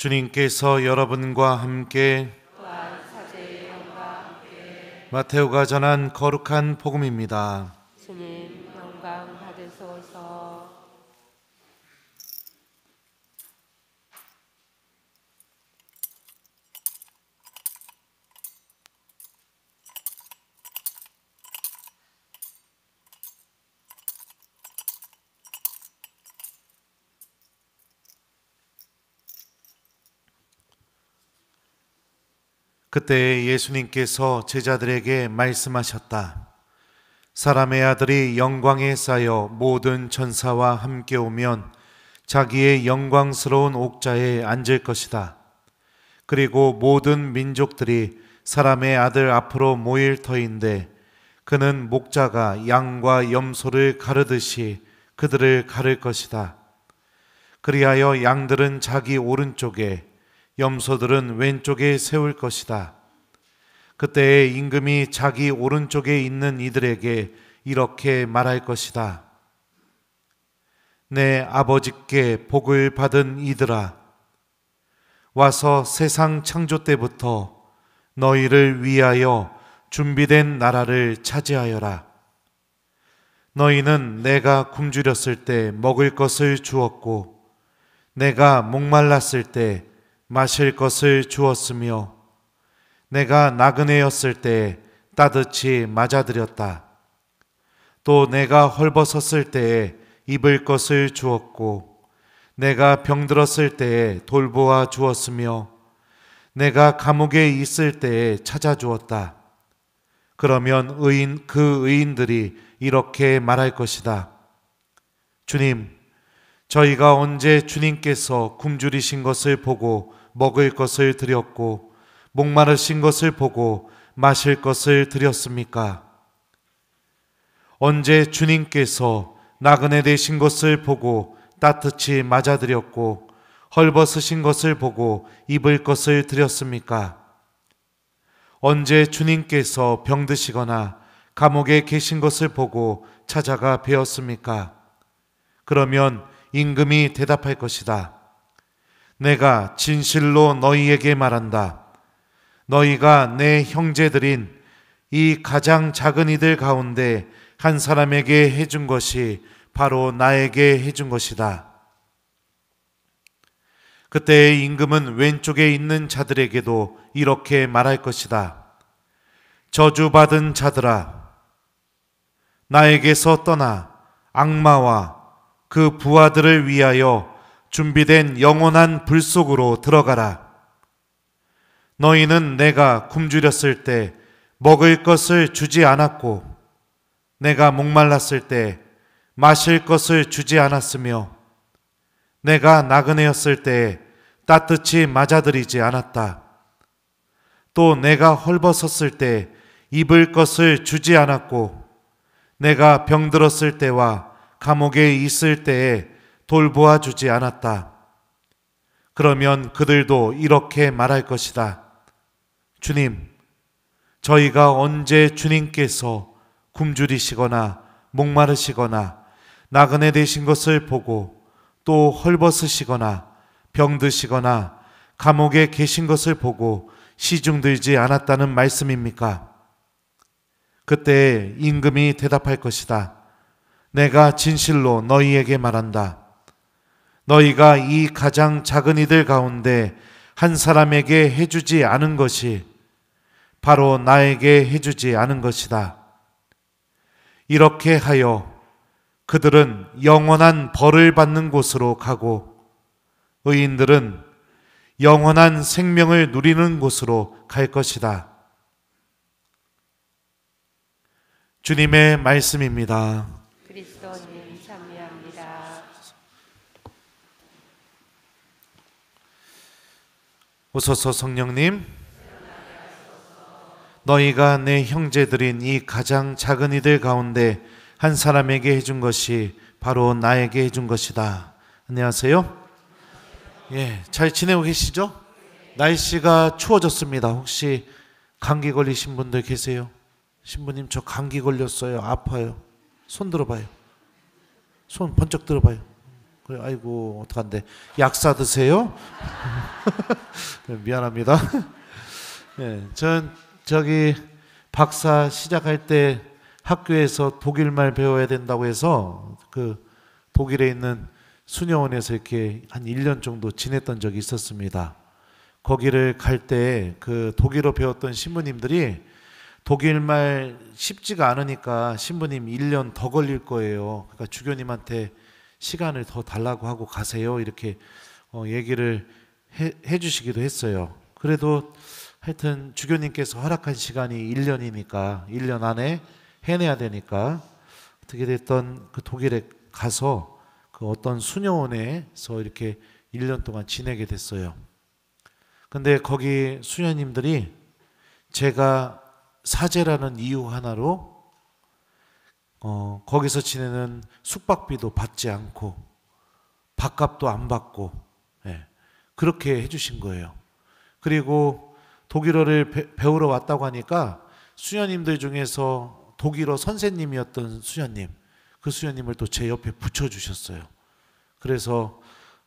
주님께서 여러분과 함께 마태오가 전한 거룩한 복음입니다. 그때 예수님께서 제자들에게 말씀하셨다. 사람의 아들이 영광에 쌓여 모든 천사와 함께 오면 자기의 영광스러운 옥자에 앉을 것이다. 그리고 모든 민족들이 사람의 아들 앞으로 모일 터인데 그는 목자가 양과 염소를 가르듯이 그들을 가를 것이다. 그리하여 양들은 자기 오른쪽에 염소들은 왼쪽에 세울 것이다. 그때에 임금이 자기 오른쪽에 있는 이들에게 이렇게 말할 것이다. 내 아버지께 복을 받은 이들아, 와서 세상 창조 때부터 너희를 위하여 준비된 나라를 차지하여라. 너희는 내가 굶주렸을 때 먹을 것을 주었고, 내가 목말랐을 때 마실 것을 주었으며 내가 나그네였을 때에 따뜻이 맞아들였다. 또 내가 헐벗었을 때에 입을 것을 주었고 내가 병들었을 때에 돌보아 주었으며 내가 감옥에 있을 때에 찾아 주었다. 그러면 의인 그 의인들이 이렇게 말할 것이다. 주님, 저희가 언제 주님께서 굶주리신 것을 보고 먹을 것을 드렸고 목마르신 것을 보고 마실 것을 드렸습니까? 언제 주님께서 나그네 되신 것을 보고 따뜻이 맞아들였고 헐벗으신 것을 보고 입을 것을 드렸습니까? 언제 주님께서 병드시거나 감옥에 계신 것을 보고 찾아가 뵈었습니까? 그러면 임금이 대답할 것이다. 내가 진실로 너희에게 말한다. 너희가 내 형제들인 이 가장 작은 이들 가운데 한 사람에게 해준 것이 바로 나에게 해준 것이다. 그때 임금은 왼쪽에 있는 자들에게도 이렇게 말할 것이다. 저주받은 자들아, 나에게서 떠나 악마와 그 부하들을 위하여 준비된 영원한 불 속으로 들어가라. 너희는 내가 굶주렸을 때 먹을 것을 주지 않았고, 내가 목말랐을 때 마실 것을 주지 않았으며, 내가 나그네였을 때 따뜻이 맞아들이지 않았다. 또 내가 헐벗었을 때 입을 것을 주지 않았고, 내가 병들었을 때와 감옥에 있을 때에 돌보아 주지 않았다. 그러면 그들도 이렇게 말할 것이다. 주님, 저희가 언제 주님께서 굶주리시거나 목마르시거나 나그네 되신 것을 보고 또 헐벗으시거나 병드시거나 감옥에 계신 것을 보고 시중 들지 않았다는 말씀입니까? 그때 임금이 대답할 것이다. 내가 진실로 너희에게 말한다. 너희가 이 가장 작은 이들 가운데 한 사람에게 해주지 않은 것이 바로 나에게 해주지 않은 것이다. 이렇게 하여 그들은 영원한 벌을 받는 곳으로 가고 의인들은 영원한 생명을 누리는 곳으로 갈 것이다. 주님의 말씀입니다. 오소서 성령님, 너희가 내 형제들인 이 가장 작은 이들 가운데 한 사람에게 해준 것이 바로 나에게 해준 것이다. 안녕하세요. 예, 잘 지내고 계시죠? 날씨가 추워졌습니다. 혹시 감기 걸리신 분들 계세요? 신부님, 저 감기 걸렸어요. 아파요. 손 들어봐요. 손 번쩍 들어봐요. 그래, 아이고, 어떡한데. 약 사드세요? 미안합니다. 예, 전 저기 박사 시작할 때 학교에서 독일말 배워야 된다고 해서 그 독일에 있는 수녀원에서 이렇게 한 1년 정도 지냈던 적이 있었습니다. 거기를 갈 때 그 독일어 배웠던 신부님들이 독일말 쉽지가 않으니까 신부님 1년 더 걸릴 거예요. 그러니까 주교님한테 시간을 더 달라고 하고 가세요. 이렇게 어, 얘기를 해, 해 주시기도 했어요. 그래도 하여튼 주교님께서 허락한 시간이 1년이니까 1년 안에 해내야 되니까 어떻게 됐던 그 독일에 가서 그 어떤 수녀원에서 이렇게 1년 동안 지내게 됐어요. 근데 거기 수녀님들이 제가 사제라는 이유 하나로 어, 거기서 지내는 숙박비도 받지 않고 밥값도 안 받고 예, 그렇게 해주신 거예요. 그리고 독일어를 배, 배우러 왔다고 하니까 수녀님들 중에서 독일어 선생님이었던 수녀님 그 수녀님을 또 제 옆에 붙여주셨어요. 그래서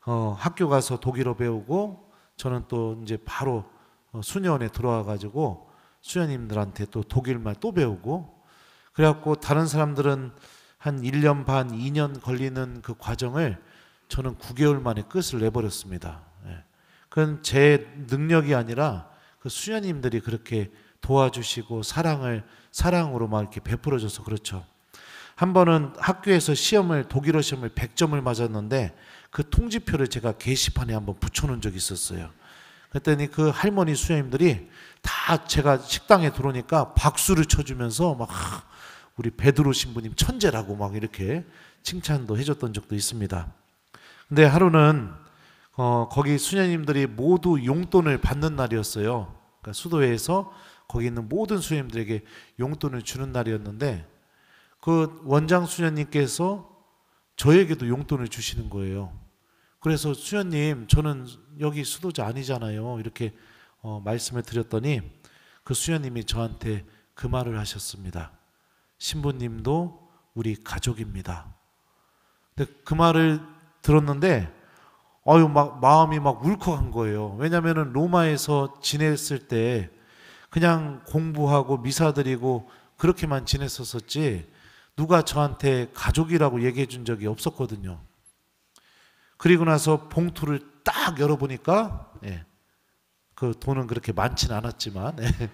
어, 학교 가서 독일어 배우고 저는 또 이제 바로 어, 수녀원에 들어와 가지고 수녀님들한테 또 독일말 또 배우고 그래갖고 다른 사람들은 한 1년 반, 2년 걸리는 그 과정을 저는 9개월 만에 끝을 내버렸습니다. 예. 그건 제 능력이 아니라 그 수녀님들이 그렇게 도와주시고 사랑을 사랑으로 막 이렇게 베풀어줘서 그렇죠. 한 번은 학교에서 시험을 독일어 시험을 100점을 맞았는데 그 통지표를 제가 게시판에 한번 붙여놓은 적이 있었어요. 그랬더니 그 할머니 수녀님들이 다 제가 식당에 들어오니까 박수를 쳐주면서 막 우리 베드로 신부님 천재라고 막 이렇게 칭찬도 해줬던 적도 있습니다. 근데 하루는 어, 거기 수녀님들이 모두 용돈을 받는 날이었어요. 그러니까 수도회에서 거기 있는 모든 수녀님들에게 용돈을 주는 날이었는데 그 원장 수녀님께서 저에게도 용돈을 주시는 거예요. 그래서 수녀님, 저는 여기 수도자 아니잖아요. 이렇게 어, 말씀을 드렸더니 그 수녀님이 저한테 그 말을 하셨습니다. 신부님도 우리 가족입니다. 근데 그 말을 들었는데 아유 막 마음이 막 울컥한 거예요. 왜냐면은 로마에서 지냈을 때 그냥 공부하고 미사 드리고 그렇게만 지냈었었지 누가 저한테 가족이라고 얘기해 준 적이 없었거든요. 그리고 나서 봉투를 딱 열어보니까 예, 그 돈은 그렇게 많진 않았지만 예,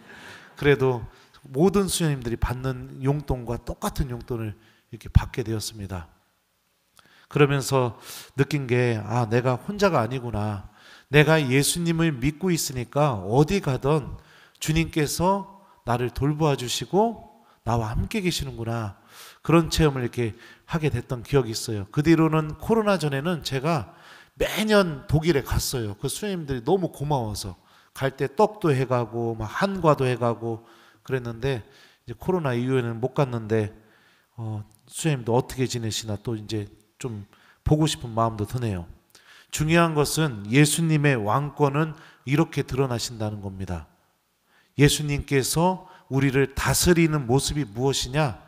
그래도 모든 수녀님들이 받는 용돈과 똑같은 용돈을 이렇게 받게 되었습니다. 그러면서 느낀 게, 아, 내가 혼자가 아니구나. 내가 예수님을 믿고 있으니까 어디 가든 주님께서 나를 돌보아 주시고 나와 함께 계시는구나. 그런 체험을 이렇게 하게 됐던 기억이 있어요. 그 뒤로는 코로나 전에는 제가 매년 독일에 갔어요. 그 수녀님들이 너무 고마워서 갈 때 떡도 해가고 막 한과도 해가고 그랬는데 이제 코로나 이후에는 못 갔는데 어, 수님도 어떻게 지내시나 또 이제 좀 보고 싶은 마음도 드네요. 중요한 것은 예수님의 왕권은 이렇게 드러나신다는 겁니다. 예수님께서 우리를 다스리는 모습이 무엇이냐?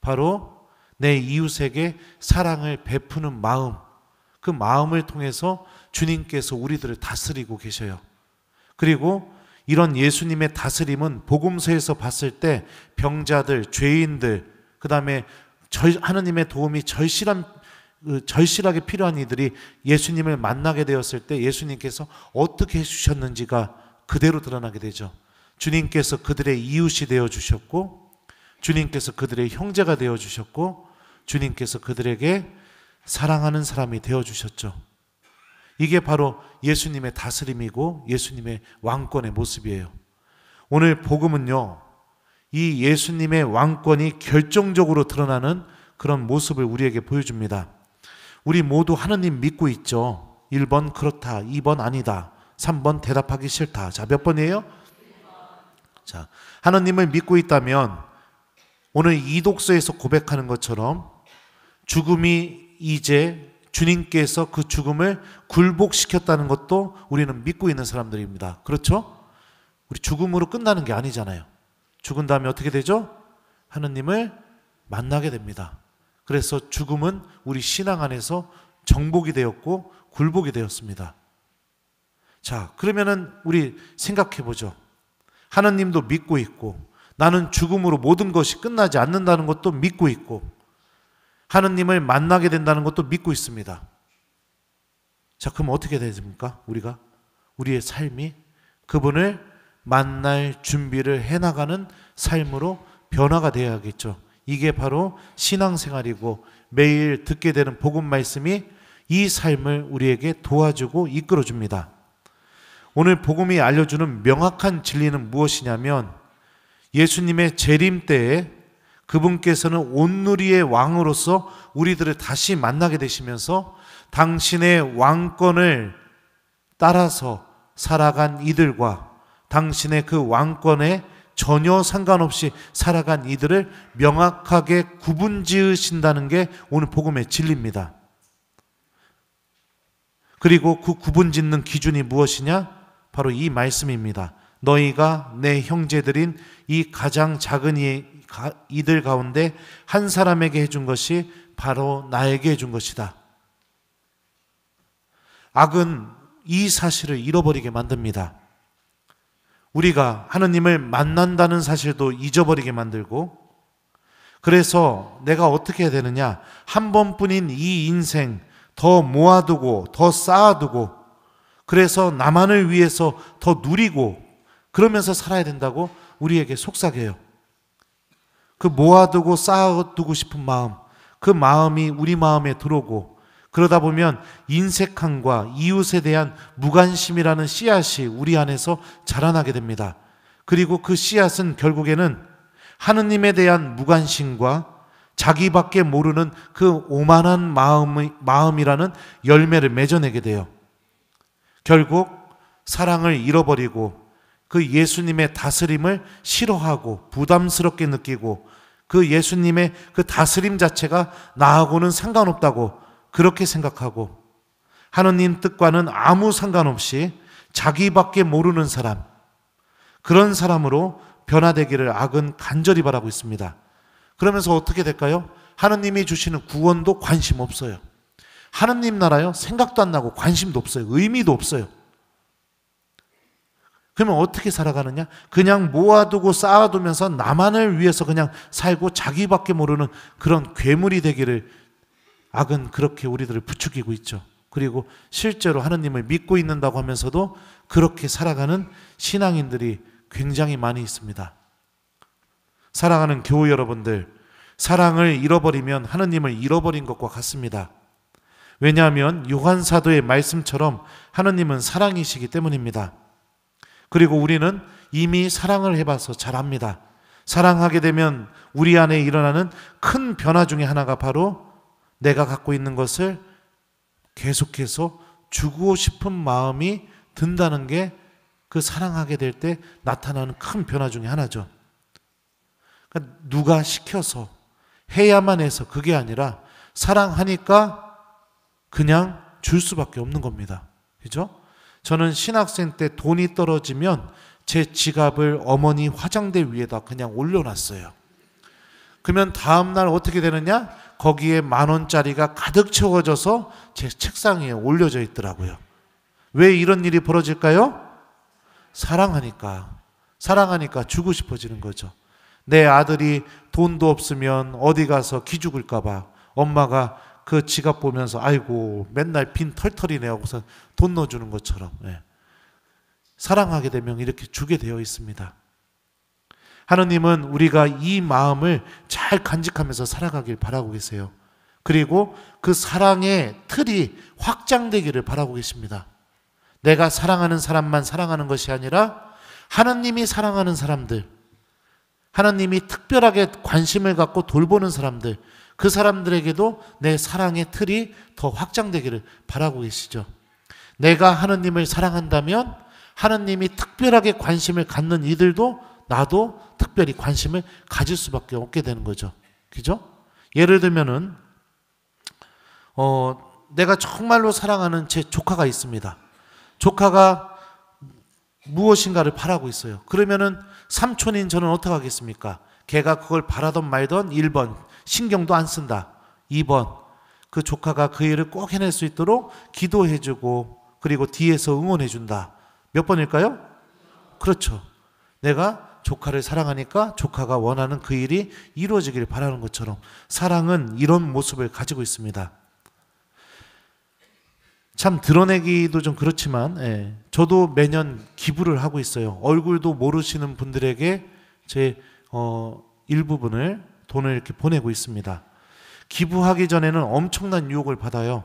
바로 내 이웃에게 사랑을 베푸는 마음. 그 마음을 통해서 주님께서 우리들을 다스리고 계셔요. 그리고 이런 예수님의 다스림은 복음서에서 봤을 때 병자들, 죄인들, 그 다음에 하느님의 도움이 절실한 그 절실하게 필요한 이들이 예수님을 만나게 되었을 때 예수님께서 어떻게 해주셨는지가 그대로 드러나게 되죠. 주님께서 그들의 이웃이 되어 주셨고, 주님께서 그들의 형제가 되어 주셨고, 주님께서 그들에게 사랑하는 사람이 되어 주셨죠. 이게 바로 예수님의 다스림이고 예수님의 왕권의 모습이에요. 오늘 복음은요, 이 예수님의 왕권이 결정적으로 드러나는 그런 모습을 우리에게 보여줍니다. 우리 모두 하나님 믿고 있죠. 1번 그렇다. 2번 아니다. 3번 대답하기 싫다. 자, 몇 번이에요? 자, 하나님을 믿고 있다면 오늘 이독서에서 고백하는 것처럼 죽음이 이제 주님께서 그 죽음을 굴복시켰다는 것도 우리는 믿고 있는 사람들입니다. 그렇죠? 우리 죽음으로 끝나는 게 아니잖아요. 죽은 다음에 어떻게 되죠? 하느님을 만나게 됩니다. 그래서 죽음은 우리 신앙 안에서 정복이 되었고 굴복이 되었습니다. 자, 그러면은 우리 생각해 보죠. 하느님도 믿고 있고 나는 죽음으로 모든 것이 끝나지 않는다는 것도 믿고 있고 하느님을 만나게 된다는 것도 믿고 있습니다. 자, 그럼 어떻게 되십니까? 우리가 우리의 삶이 그분을 만날 준비를 해 나가는 삶으로 변화가 되어야겠죠. 이게 바로 신앙생활이고 매일 듣게 되는 복음 말씀이 이 삶을 우리에게 도와주고 이끌어 줍니다. 오늘 복음이 알려주는 명확한 진리는 무엇이냐면 예수님의 재림 때에 그분께서는 온누리의 왕으로서 우리들을 다시 만나게 되시면서 당신의 왕권을 따라서 살아간 이들과 당신의 그 왕권에 전혀 상관없이 살아간 이들을 명확하게 구분 지으신다는 게 오늘 복음의 진리입니다. 그리고 그 구분 짓는 기준이 무엇이냐? 바로 이 말씀입니다. 너희가 내 형제들인 이 가장 작은 이 이들 가운데 한 사람에게 해준 것이 바로 나에게 해준 것이다. 악은 이 사실을 잃어버리게 만듭니다. 우리가 하느님을 만난다는 사실도 잊어버리게 만들고, 그래서 내가 어떻게 해야 되느냐? 한 번뿐인 이 인생 더 모아두고, 더 쌓아두고, 그래서 나만을 위해서 더 누리고, 그러면서 살아야 된다고 우리에게 속삭여요. 그 모아두고 쌓아두고 싶은 마음, 그 마음이 우리 마음에 들어오고 그러다 보면 인색함과 이웃에 대한 무관심이라는 씨앗이 우리 안에서 자라나게 됩니다. 그리고 그 씨앗은 결국에는 하느님에 대한 무관심과 자기밖에 모르는 그 오만한 마음의, 마음이라는 열매를 맺어내게 돼요. 결국 사랑을 잃어버리고 그 예수님의 다스림을 싫어하고 부담스럽게 느끼고 그 예수님의 그 다스림 자체가 나하고는 상관없다고 그렇게 생각하고 하느님 뜻과는 아무 상관없이 자기밖에 모르는 사람, 그런 사람으로 변화되기를 악은 간절히 바라고 있습니다. 그러면서 어떻게 될까요? 하느님이 주시는 구원도 관심 없어요. 하느님 나라요? 생각도 안 나고 관심도 없어요. 의미도 없어요. 그러면 어떻게 살아가느냐? 그냥 모아두고 쌓아두면서 나만을 위해서 그냥 살고 자기밖에 모르는 그런 괴물이 되기를 악은 그렇게 우리들을 부추기고 있죠. 그리고 실제로 하느님을 믿고 있는다고 하면서도 그렇게 살아가는 신앙인들이 굉장히 많이 있습니다. 사랑하는 교우 여러분들, 사랑을 잃어버리면 하느님을 잃어버린 것과 같습니다. 왜냐하면 요한 사도의 말씀처럼 하느님은 사랑이시기 때문입니다. 그리고 우리는 이미 사랑을 해봐서 잘 압니다. 사랑하게 되면 우리 안에 일어나는 큰 변화 중에 하나가 바로 내가 갖고 있는 것을 계속해서 주고 싶은 마음이 든다는 게 그 사랑하게 될 때 나타나는 큰 변화 중에 하나죠. 그러니까 누가 시켜서 해야만 해서 그게 아니라 사랑하니까 그냥 줄 수밖에 없는 겁니다. 그죠? 저는 신학생 때 돈이 떨어지면 제 지갑을 어머니 화장대 위에다 그냥 올려놨어요. 그러면 다음날 어떻게 되느냐? 거기에 만 원짜리가 가득 채워져서 제 책상 위에 올려져 있더라고요. 왜 이런 일이 벌어질까요? 사랑하니까. 사랑하니까 주고 싶어지는 거죠. 내 아들이 돈도 없으면 어디 가서 기죽을까봐 엄마가 그 지갑 보면서 아이고 맨날 빈 털털이네 하고서 돈 넣어주는 것처럼 예. 사랑하게 되면 이렇게 주게 되어 있습니다. 하느님은 우리가 이 마음을 잘 간직하면서 살아가길 바라고 계세요. 그리고 그 사랑의 틀이 확장되기를 바라고 계십니다. 내가 사랑하는 사람만 사랑하는 것이 아니라 하나님이 사랑하는 사람들, 하나님이 특별하게 관심을 갖고 돌보는 사람들, 그 사람들에게도 내 사랑의 틀이 더 확장되기를 바라고 계시죠. 내가 하느님을 사랑한다면 하느님이 특별하게 관심을 갖는 이들도 나도 특별히 관심을 가질 수밖에 없게 되는 거죠. 그죠? 예를 들면은 어 내가 정말로 사랑하는 제 조카가 있습니다. 조카가 무엇인가를 바라고 있어요. 그러면은 삼촌인 저는 어떻게 하겠습니까? 걔가 그걸 바라던 말던 1번 신경도 안 쓴다. 2번 그 조카가 그 일을 꼭 해낼 수 있도록 기도해주고 그리고 뒤에서 응원해준다. 몇 번일까요? 그렇죠. 내가 조카를 사랑하니까 조카가 원하는 그 일이 이루어지길 바라는 것처럼 사랑은 이런 모습을 가지고 있습니다. 참 드러내기도 좀 그렇지만 예, 저도 매년 기부를 하고 있어요. 얼굴도 모르시는 분들에게 제 어, 일부분을 돈을 이렇게 보내고 있습니다. 기부하기 전에는 엄청난 유혹을 받아요.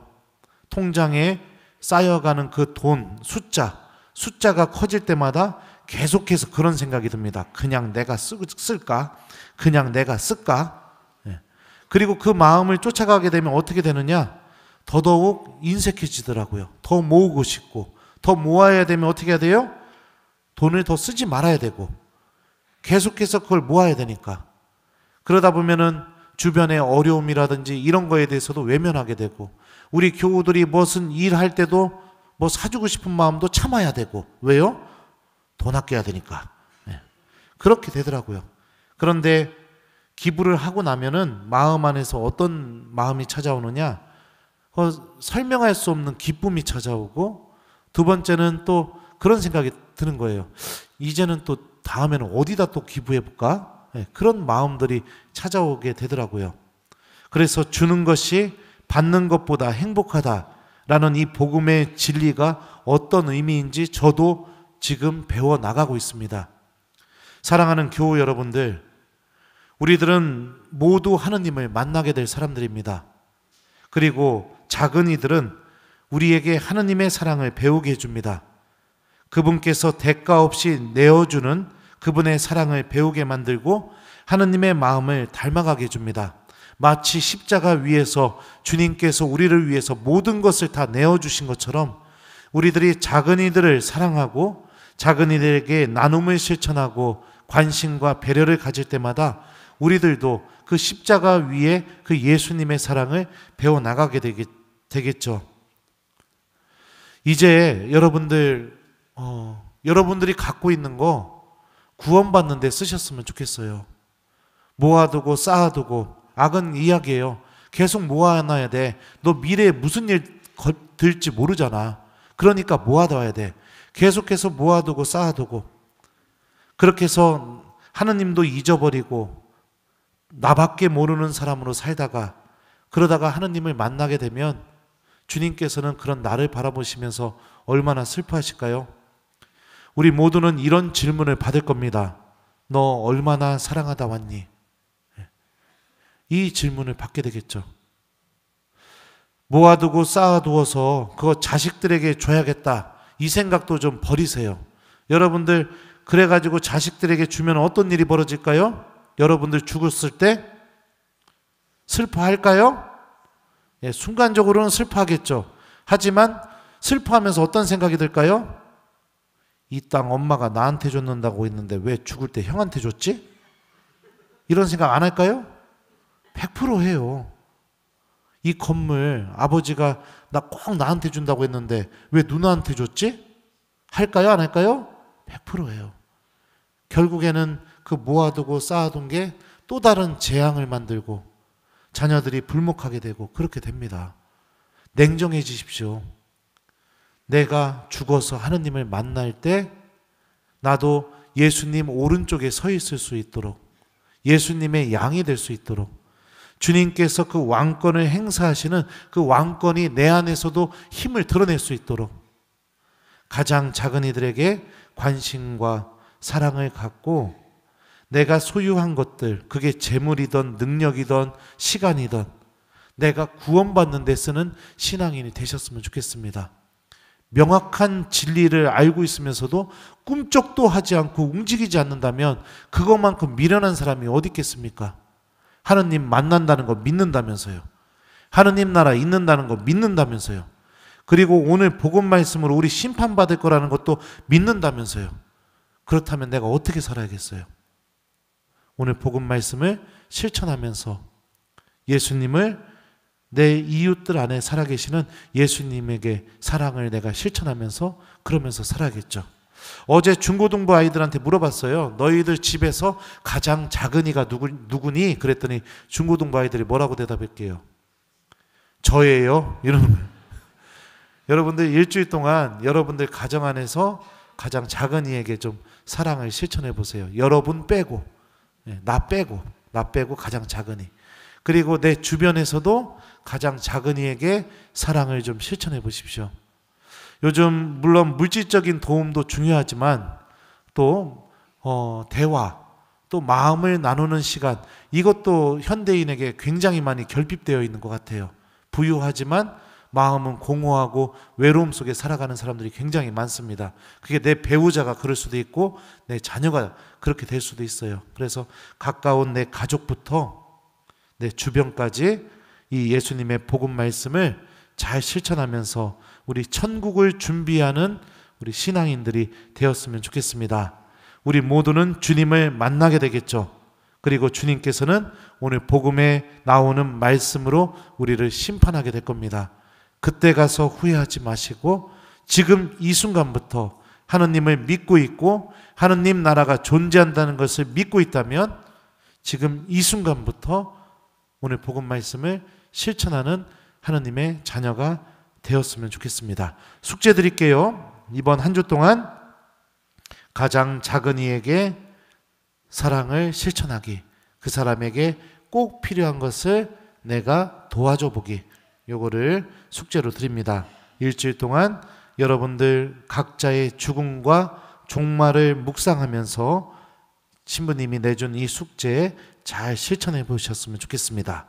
통장에 쌓여가는 그 돈, 숫자, 숫자가 커질 때마다 계속해서 그런 생각이 듭니다. 그냥 내가 쓰, 고 쓸까? 그냥 내가 쓸까? 예. 그리고 그 마음을 쫓아가게 되면 어떻게 되느냐? 더더욱 인색해지더라고요. 더 모으고 싶고, 더 모아야 되면 어떻게 해야 돼요? 돈을 더 쓰지 말아야 되고, 계속해서 그걸 모아야 되니까. 그러다 보면은 주변의 어려움이라든지 이런 거에 대해서도 외면하게 되고 우리 교우들이 무슨 일할 때도 뭐 사주고 싶은 마음도 참아야 되고 왜요? 돈 아껴야 되니까 네. 그렇게 되더라고요. 그런데 기부를 하고 나면은 마음 안에서 어떤 마음이 찾아오느냐? 어, 설명할 수 없는 기쁨이 찾아오고 두 번째는 또 그런 생각이 드는 거예요. 이제는 또 다음에는 어디다 또 기부해 볼까? 예, 그런 마음들이 찾아오게 되더라고요. 그래서 주는 것이 받는 것보다 행복하다라는 이 복음의 진리가 어떤 의미인지 저도 지금 배워 나가고 있습니다. 사랑하는 교우 여러분들, 우리들은 모두 하느님을 만나게 될 사람들입니다. 그리고 작은 이들은 우리에게 하느님의 사랑을 배우게 해줍니다. 그분께서 대가 없이 내어주는 그분의 사랑을 배우게 만들고 하느님의 마음을 닮아가게 해줍니다. 마치 십자가 위에서 주님께서 우리를 위해서 모든 것을 다 내어주신 것처럼 우리들이 작은 이들을 사랑하고 작은 이들에게 나눔을 실천하고 관심과 배려를 가질 때마다 우리들도 그 십자가 위에 그 예수님의 사랑을 배워나가게 되겠죠. 이제 여러분들, 어, 여러분들이 갖고 있는 거 구원받는 데 쓰셨으면 좋겠어요. 모아두고 쌓아두고 악은 이야기예요. 계속 모아놔야 돼. 너 미래에 무슨 일 들지 모르잖아. 그러니까 모아둬야 돼. 계속해서 모아두고 쌓아두고 그렇게 해서 하느님도 잊어버리고 나밖에 모르는 사람으로 살다가 그러다가 하느님을 만나게 되면 주님께서는 그런 나를 바라보시면서 얼마나 슬퍼하실까요? 우리 모두는 이런 질문을 받을 겁니다. 너 얼마나 사랑하다 왔니? 예. 이 질문을 받게 되겠죠. 모아두고 쌓아두어서 그거 자식들에게 줘야겠다. 이 생각도 좀 버리세요. 여러분들, 그래가지고 자식들에게 주면 어떤 일이 벌어질까요? 여러분들 죽었을 때 슬퍼할까요? 예, 순간적으로는 슬퍼하겠죠. 하지만 슬퍼하면서 어떤 생각이 들까요? 이땅 엄마가 나한테 줬는다고 했는데 왜 죽을 때 형한테 줬지? 이런 생각 안 할까요? 100% 해요. 이 건물 아버지가 나 꼭 나한테 준다고 했는데 왜 누나한테 줬지? 할까요? 안 할까요? 100% 해요. 결국에는 그 모아두고 쌓아둔 게 또 다른 재앙을 만들고 자녀들이 불목하게 되고 그렇게 됩니다. 냉정해지십시오. 내가 죽어서 하느님을 만날 때 나도 예수님 오른쪽에 서 있을 수 있도록 예수님의 양이 될 수 있도록 주님께서 그 왕권을 행사하시는 그 왕권이 내 안에서도 힘을 드러낼 수 있도록 가장 작은 이들에게 관심과 사랑을 갖고 내가 소유한 것들, 그게 재물이든 능력이든 시간이든 내가 구원받는 데 쓰는 신앙인이 되셨으면 좋겠습니다. 명확한 진리를 알고 있으면서도 꿈쩍도 하지 않고 움직이지 않는다면 그것만큼 미련한 사람이 어디 있겠습니까? 하느님 만난다는 거 믿는다면서요. 하느님 나라 있는다는 거 믿는다면서요. 그리고 오늘 복음 말씀으로 우리 심판받을 거라는 것도 믿는다면서요. 그렇다면 내가 어떻게 살아야겠어요? 오늘 복음 말씀을 실천하면서 예수님을 내 이웃들 안에 살아계시는 예수님에게 사랑을 내가 실천하면서 그러면서 살아겠죠. 야 어제 중고등부 아이들한테 물어봤어요. 너희들 집에서 가장 작은 이가 누구, 누구니? 그랬더니 중고등부 아이들이 뭐라고 대답할게요? 저예요. 이러 여러분들 일주일 동안 여러분들 가정 안에서 가장 작은 이에게 좀 사랑을 실천해 보세요. 여러분 빼고, 예, 나 빼고, 나 빼고 가장 작은 이. 그리고 내 주변에서도 가장 작은 이에게 사랑을 좀 실천해 보십시오. 요즘 물론 물질적인 도움도 중요하지만 또 어, 대화 또 마음을 나누는 시간 이것도 현대인에게 굉장히 많이 결핍되어 있는 것 같아요. 부유하지만 마음은 공허하고 외로움 속에 살아가는 사람들이 굉장히 많습니다. 그게 내 배우자가 그럴 수도 있고 내 자녀가 그렇게 될 수도 있어요. 그래서 가까운 내 가족부터 내 주변까지 이 예수님의 복음 말씀을 잘 실천하면서 우리 천국을 준비하는 우리 신앙인들이 되었으면 좋겠습니다. 우리 모두는 주님을 만나게 되겠죠. 그리고 주님께서는 오늘 복음에 나오는 말씀으로 우리를 심판하게 될 겁니다. 그때 가서 후회하지 마시고 지금 이 순간부터 하느님을 믿고 있고 하느님 나라가 존재한다는 것을 믿고 있다면 지금 이 순간부터 오늘 복음 말씀을 실천하는 하나님의 자녀가 되었으면 좋겠습니다. 숙제 드릴게요. 이번 한 주 동안 가장 작은 이에게 사랑을 실천하기. 그 사람에게 꼭 필요한 것을 내가 도와줘 보기. 요거를 숙제로 드립니다. 일주일 동안 여러분들 각자의 죽음과 종말을 묵상하면서 신부님이 내준 이숙제 잘 실천해 보셨으면 좋겠습니다.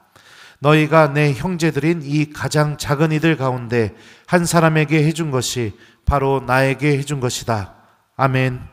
너희가 내 형제들인 이 가장 작은 이들 가운데 한 사람에게 해준 것이 바로 나에게 해준 것이다. 아멘.